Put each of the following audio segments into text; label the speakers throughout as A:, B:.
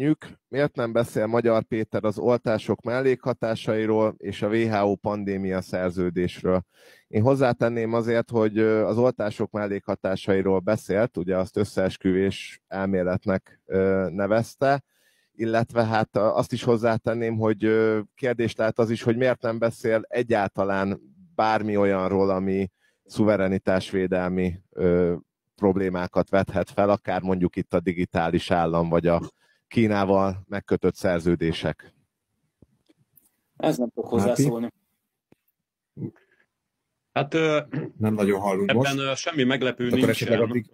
A: Nyük, miért nem beszél Magyar Péter az oltások mellékhatásairól és a WHO pandémia szerződésről? Én hozzátenném azért, hogy az oltások mellékhatásairól beszélt, ugye azt összeesküvés elméletnek nevezte, illetve hát azt is hozzátenném, hogy kérdést lehet az is, hogy miért nem beszél egyáltalán bármi olyanról, ami szuverenitásvédelmi problémákat vethet fel, akár mondjuk itt a digitális állam, vagy a Kínával megkötött szerződések?
B: Ez nem fog hozzászólni.
A: Hát nem nagyon hallunk ebben most.
B: semmi meglepő Akkor nincsen. Addig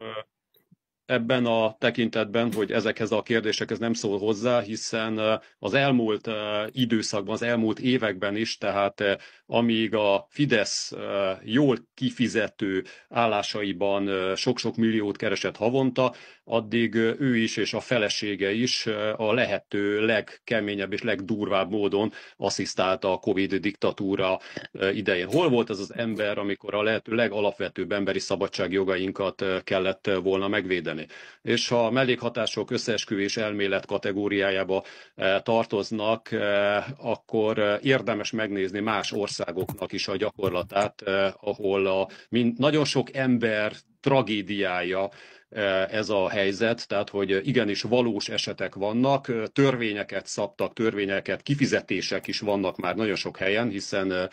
B: ebben a tekintetben, hogy ezekhez a kérdésekhez nem szól hozzá, hiszen az elmúlt időszakban, az elmúlt években is, tehát amíg a Fidesz jól kifizető állásaiban sok-sok milliót keresett havonta, addig ő is és a felesége is a lehető legkeményebb és legdurvább módon asszisztálta a Covid diktatúra idején. Hol volt ez az ember, amikor a lehető legalapvetőbb emberi szabadságjogainkat kellett volna megvédeni? kezelni. És ha a mellékhatások összeesküvés elmélet kategóriájába eh, tartoznak, eh, akkor eh, érdemes megnézni más országoknak is a gyakorlatát, ahol a, mint nagyon sok ember tragédiája Eh, ez a helyzet, tehát hogy igenis valós esetek vannak, eh, törvényeket szabtak, törvényeket, kifizetések is vannak már nagyon sok helyen, hiszen eh,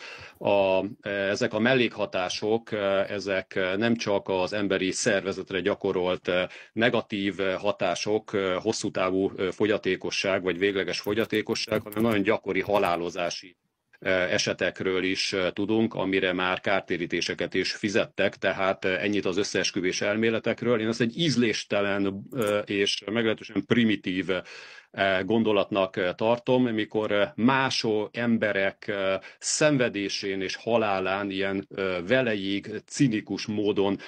B: a, ezek a mellékhatások, ezek nem csak az emberi szervezetre gyakorolt negatív hatások, hosszú távú fogyatékosság vagy végleges fogyatékosság, hanem nagyon gyakori halálozási esetekről is tudunk, amire már kártérítéseket is fizettek, tehát ennyit az összeesküvés elméletekről. Én ezt egy ízléstelen és meglehetősen primitív gondolatnak tartom, mikor másó emberek szenvedésén és halálán ilyen velejéig cinikus módon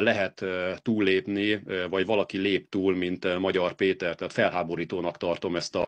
B: lehet túllépni, vagy valaki lép túl, mint Magyar Péter. Tehát felháborítónak tartom ezt a